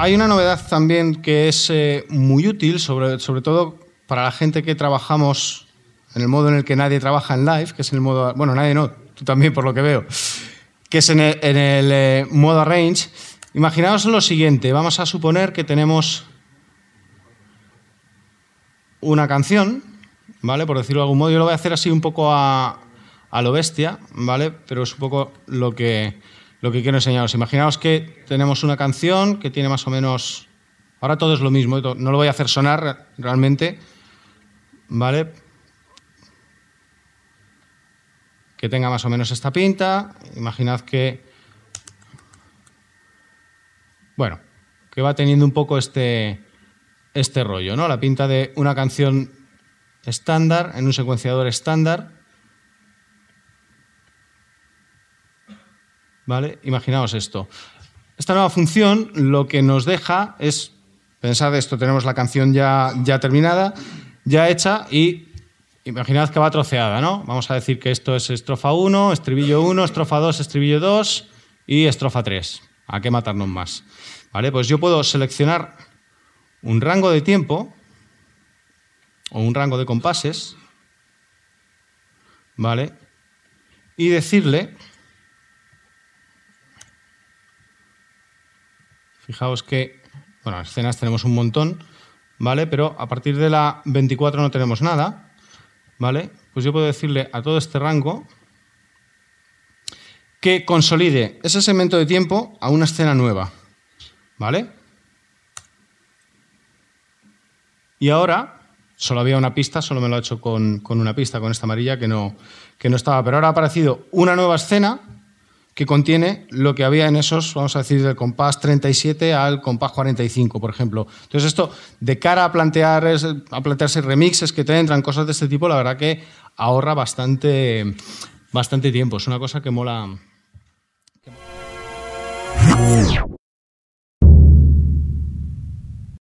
Hay una novedad también que es eh, muy útil, sobre, sobre todo para la gente que trabajamos en el modo en el que nadie trabaja en live, que es en el modo. Bueno, nadie no, tú también por lo que veo, que es en el, eh, modo arrange. Imaginaos lo siguiente: vamos a suponer que tenemos una canción, ¿vale? Por decirlo de algún modo. Yo lo voy a hacer así un poco a, a lo bestia, ¿vale? Pero es un poco lo que, lo que quiero enseñaros. Imaginaos que tenemos una canción que tiene más o menos... Ahora todo es lo mismo, no lo voy a hacer sonar realmente, ¿vale? Que tenga más o menos esta pinta. Imaginad que... Bueno, que va teniendo un poco este, este rollo, ¿no? La pinta de una canción estándar, en un secuenciador estándar, ¿Vale? Imaginaos esto. Esta nueva función lo que nos deja es, pensad esto, tenemos la canción ya, ya terminada, ya hecha y imaginad que va troceada, ¿no? Vamos a decir que esto es estrofa 1, estribillo 1, estrofa 2, estribillo 2 y estrofa 3. ¿A qué matarnos más? ¿Vale? Pues yo puedo seleccionar un rango de tiempo o un rango de compases, ¿vale? Y decirle Fijaos que, bueno, escenas tenemos un montón, ¿vale? Pero a partir de la 24 no tenemos nada, ¿vale? Pues yo puedo decirle a todo este rango que consolide ese segmento de tiempo a una escena nueva, ¿vale? Y ahora, solo había una pista, solo me lo ha hecho con, con una pista, con esta amarilla que no, que no estaba, pero ahora ha aparecido una nueva escena que contiene lo que había en esos, vamos a decir, del compás 37 al compás 45, por ejemplo. Entonces, esto, de cara a, plantear, a plantearse remixes que te entran, cosas de este tipo, la verdad que ahorra bastante, bastante tiempo. Es una cosa que mola,